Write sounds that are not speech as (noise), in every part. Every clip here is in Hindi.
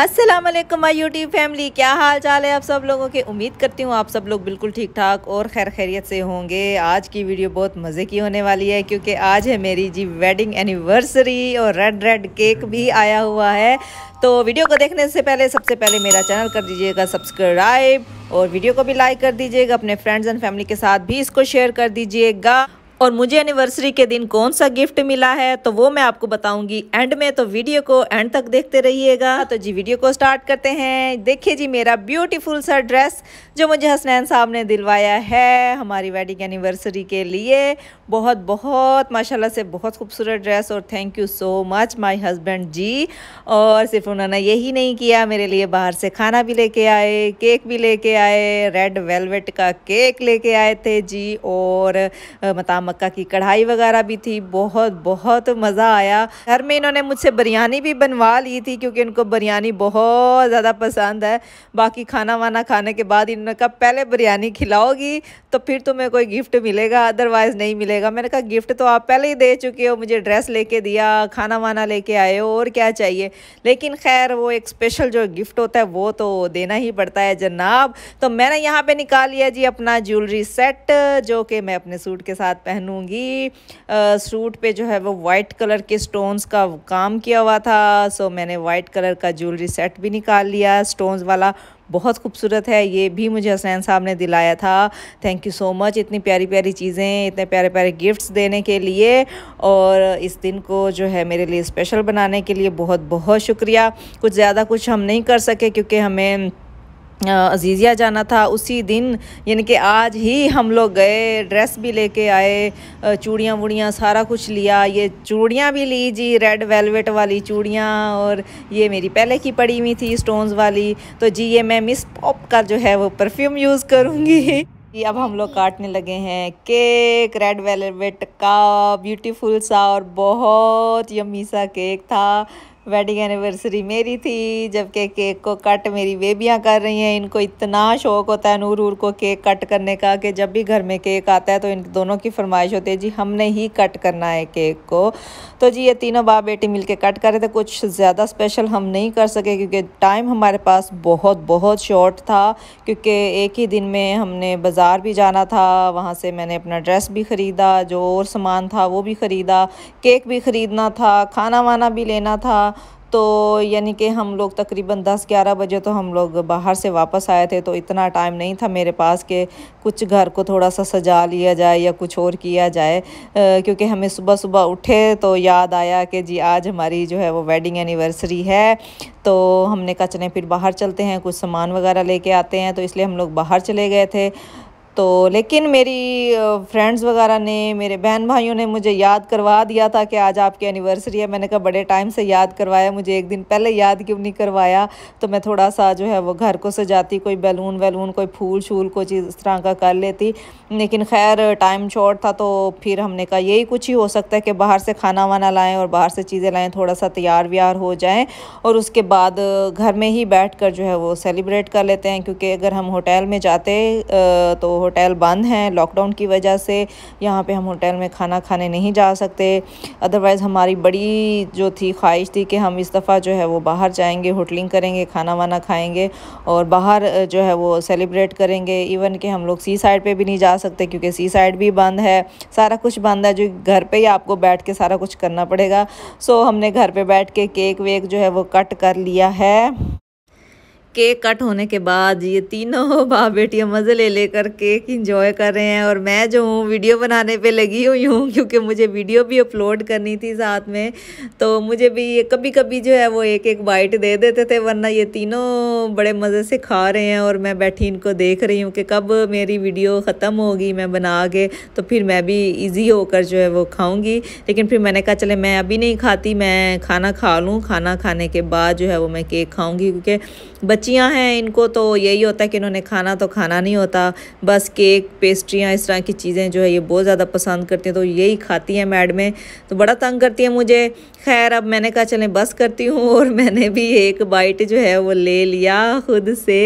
अस्सलाम वालेकुम माय यूट्यूब फैमिली क्या हाल चाल है आप सब लोगों के उम्मीद करती हूँ आप सब लोग बिल्कुल ठीक ठाक और खैर खैरियत से होंगे आज की वीडियो बहुत मज़े की होने वाली है क्योंकि आज है मेरी जी वेडिंग एनिवर्सरी और रेड रेड केक भी आया हुआ है तो वीडियो को देखने से पहले सबसे पहले मेरा चैनल कर दीजिएगा सब्सक्राइब और वीडियो को भी लाइक कर दीजिएगा अपने फ्रेंड्स एंड फैमिली के साथ भी इसको शेयर कर दीजिएगा और मुझे एनिवर्सरी के दिन कौन सा गिफ्ट मिला है तो वो मैं आपको बताऊंगी एंड में तो वीडियो को एंड तक देखते रहिएगा तो जी वीडियो को स्टार्ट करते हैं देखिए जी मेरा ब्यूटीफुल सा ड्रेस जो मुझे हसनैन साहब ने दिलवाया है हमारी वेडिंग एनिवर्सरी के लिए बहुत बहुत माशाल्लाह से बहुत खूबसूरत ड्रेस और thank you so much my husband ji और सिर्फ उन्होंने यही नहीं किया मेरे लिए बाहर से खाना भी लेके आए केक भी लेके आए रेड वेलवेट का केक लेके आए थे जी और मताम मक्का की कढ़ाई वगैरह भी थी बहुत बहुत मज़ा आया घर में इन्होंने मुझसे बिरयानी भी बनवा ली थी क्योंकि इनको बिरयानी बहुत ज़्यादा पसंद है बाकी खाना वाना खाने के बाद इन्होंने कहा पहले बिरयानी खिलाओगी तो फिर तुम्हें कोई गिफ्ट मिलेगा अदरवाइज़ नहीं मिलेगा मैंने कहा गिफ्ट तो आप पहले ही दे चुके हो मुझे ड्रेस लेके दिया खाना वाना लेके आए हो और क्या चाहिए लेकिन खैर वो एक स्पेशल जो गिफ्ट होता है वो तो देना ही पड़ता है जनाब तो मैंने यहाँ पर निकाल लिया जी अपना ज्वेलरी सेट जो कि मैं अपने सूट के साथ पहन पहनूँगी सूट पे जो है वो वाइट कलर के स्टोन्स का काम किया हुआ था सो मैंने वाइट कलर का ज्वेलरी सेट भी निकाल लिया स्टोन्स वाला बहुत खूबसूरत है ये भी मुझे हसैन साहब ने दिलाया था थैंक यू सो मच इतनी प्यारी प्यारी चीज़ें इतने प्यारे प्यारे गिफ्ट्स देने के लिए और इस दिन को जो है मेरे लिए स्पेशल बनाने के लिए बहुत बहुत शुक्रिया कुछ ज़्यादा कुछ हम नहीं कर सके क्योंकि हमें अजीज़िया जाना था उसी दिन यानी कि आज ही हम लोग गए ड्रेस भी लेके आए चूड़ियाँ वूड़ियाँ सारा कुछ लिया ये चूड़ियाँ भी ली जी रेड वेलवेट वाली चूड़ियाँ और ये मेरी पहले की पड़ी हुई थी स्टोन्स वाली तो जी ये मैं मिस पॉप का जो है वो परफ्यूम यूज़ करूँगी जी अब हम लोग काटने लगे हैं केक रेड वेलवेट का ब्यूटीफुल सा और बहुत यमी सा केक था वेडिंग एनिवर्सरी मेरी थी जबकि केक को कट मेरी बेबियां कर रही हैं इनको इतना शौक होता है नूर उर को केक कट करने का कि जब भी घर में केक आता है तो इन दोनों की फरमाइश होती है जी हमने ही कट करना है केक को तो जी ये तीनों बाप बेटी मिलके कट कर रहे थे कुछ ज़्यादा स्पेशल हम नहीं कर सके क्योंकि टाइम हमारे पास बहुत बहुत शॉर्ट था क्योंकि एक ही दिन में हमने बाज़ार भी जाना था वहाँ से मैंने अपना ड्रेस भी ख़रीदा जो और सामान था वो भी ख़रीदा केक भी ख़रीदना था खाना वाना भी लेना था तो यानी कि हम लोग तकरीबन 10-11 बजे तो हम लोग बाहर से वापस आए थे तो इतना टाइम नहीं था मेरे पास कि कुछ घर को थोड़ा सा सजा लिया जाए या कुछ और किया जाए क्योंकि हमें सुबह सुबह उठे तो याद आया कि जी आज हमारी जो है वो वेडिंग एनिवर्सरी है तो हमने कचने फिर बाहर चलते हैं कुछ सामान वगैरह लेके आते हैं तो इसलिए हम लोग बाहर चले गए थे तो लेकिन मेरी फ्रेंड्स वगैरह ने मेरे बहन भाइयों ने मुझे याद करवा दिया था कि आज आपकी एनिवर्सरी है मैंने कहा बड़े टाइम से याद करवाया मुझे एक दिन पहले याद क्यों नहीं करवाया तो मैं थोड़ा सा जो है वो घर को सजाती कोई बैलून वैलून कोई फूल शूल कोई चीज़ इस तरह का कर लेती लेकिन खैर टाइम शॉर्ट था तो फिर हमने कहा यही कुछ ही हो सकता है कि बाहर से खाना वाना लाएँ और बाहर से चीज़ें लाएँ थोड़ा सा तैयार व्यार हो जाएँ और उसके बाद घर में ही बैठ कर जो है वो सेलिब्रेट कर लेते हैं क्योंकि अगर हम होटल में जाते तो होटल बंद हैं लॉकडाउन की वजह से यहाँ पे हम होटल में खाना खाने नहीं जा सकते अदरवाइज़ हमारी बड़ी जो थी ख्वाहिश थी कि हम इस दफ़ा जो है वो बाहर जाएंगे होटलिंग करेंगे खाना वाना खाएंगे और बाहर जो है वो सेलिब्रेट करेंगे इवन कि हम लोग सी साइड पर भी नहीं जा सकते क्योंकि सी साइड भी बंद है सारा कुछ बंद है जो घर पर ही आपको बैठ के सारा कुछ करना पड़ेगा सो हमने घर पर बैठ के केक वेक जो है वो कट कर लिया है केक कट होने के बाद ये तीनों बाप (laughs) बेटियाँ मज़े ले लेकर केक इंजॉय कर रहे हैं और मैं जो हूँ वीडियो बनाने पे लगी हुई हूँ क्योंकि मुझे वीडियो भी अपलोड करनी थी साथ में तो मुझे भी ये कभी कभी जो है वो एक एक बाइट दे देते थे वरना ये तीनों बड़े मज़े से खा रहे हैं और मैं बैठी इनको देख रही हूँ कि कब मेरी वीडियो ख़त्म होगी मैं बना के तो फिर मैं भी ईजी होकर जो है वो खाऊँगी लेकिन फिर मैंने कहा चले मैं अभी नहीं खाती मैं खाना खा लूँ खाना खाने के बाद जो है वो मैं केक खाऊँगी क्योंकि बच्चियां हैं इनको तो यही होता है कि इन्होंने खाना तो खाना नहीं होता बस केक पेस्ट्रियाँ इस तरह की चीज़ें जो है ये बहुत ज़्यादा पसंद करती हैं तो यही खाती हैं मैड में तो बड़ा तंग करती है मुझे खैर अब मैंने कहा चलें बस करती हूँ और (laughs) मैंने भी एक बाइट जो है वो ले लिया खुद से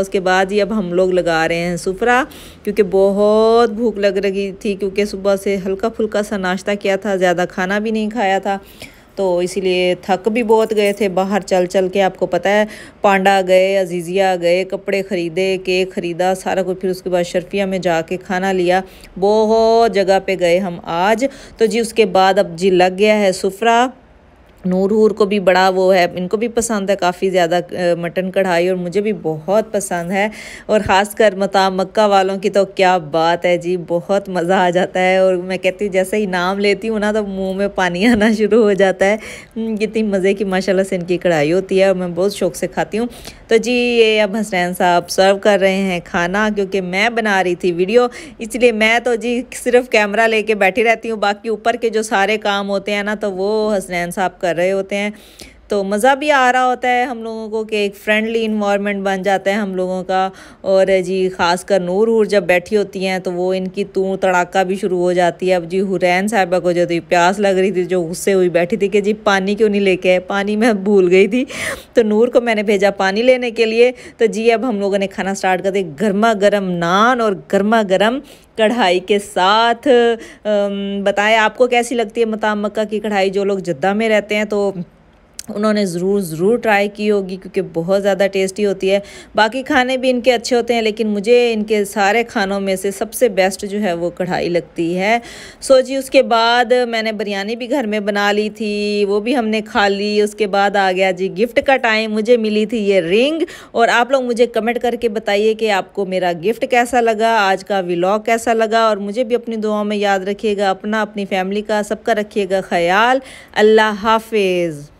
उसके बाद ही अब हम लोग लगा रहे हैं सुफरा क्योंकि बहुत भूख लग रही थी क्योंकि सुबह से हल्का फुल्का सा नाश्ता किया था ज़्यादा खाना भी नहीं खाया था तो इसीलिए थक भी बहुत गए थे बाहर चल चल के आपको पता है पांडा गए अजीज़िया गए कपड़े ख़रीदे केक ख़रीदा सारा कुछ फिर उसके बाद शर्फिया में जाके खाना लिया बहुत जगह पे गए हम आज तो जी उसके बाद अब जी लग गया है सुफरा नूर हूर को भी बड़ा वो है इनको भी पसंद है काफ़ी ज़्यादा मटन कढ़ाई और मुझे भी बहुत पसंद है और ख़ास कर मता मक्का वालों की तो क्या बात है जी बहुत मज़ा आ जाता है और मैं कहती हूँ जैसे ही नाम लेती हूँ ना तो मुंह में पानी (laughs) आना शुरू हो जाता है हम्म, कितनी मज़े की माशाल्लाह से इनकी कढ़ाई होती है और मैं बहुत शौक से खाती हूँ तो जी ये अब हसनैन साहब सर्व कर रहे हैं खाना क्योंकि मैं बना रही थी वीडियो इसलिए मैं तो जी सिर्फ कैमरा ले बैठी रहती हूँ बाकी ऊपर के जो सारे काम होते हैं ना तो वो हसनैन साहब कर कर रहे होते हैं तो मज़ा भी आ रहा होता है हम लोगों को कि एक फ्रेंडली इन्वामेंट बन जाता है हम लोगों का और जी ख़ास कर नूर हूर जब बैठी होती हैं तो वो इनकी तू तड़ाका भी शुरू हो जाती है अब जी हुरैन साहबा को जो थी प्यास लग रही थी जो गुस्से हुई बैठी थी कि जी पानी क्यों नहीं लेके आए पानी मैं भूल गई थी तो नूर को मैंने भेजा पानी लेने के लिए तो जी अब हम लोगों ने खाना स्टार्ट कर दिया गर्मा गर्म नान और गर्मा गर्म कढ़ाई के साथ बताएं आपको कैसी लगती है मताम मक्का की कढ़ाई जो लोग जद्दा में रहते हैं तो उन्होंने ज़रूर ज़रूर ट्राई की होगी क्योंकि बहुत ज़्यादा टेस्टी होती है बाकी खाने भी इनके अच्छे होते हैं लेकिन मुझे इनके सारे खानों में से सबसे बेस्ट जो है वो कढ़ाई लगती है सो जी उसके बाद मैंने बिरयानी भी घर में बना ली थी वो भी हमने खा ली उसके बाद आ गया जी गिफ्ट का टाइम मुझे मिली थी ये रिंग और आप लोग मुझे कमेंट करके बताइए कि आपको मेरा गिफ्ट कैसा लगा आज का व्लॉग कैसा लगा और मुझे भी अपनी दुआओं में याद रखिएगा अपना अपनी फैमिली का सबका रखिएगा ख्याल अल्लाह हाफिज़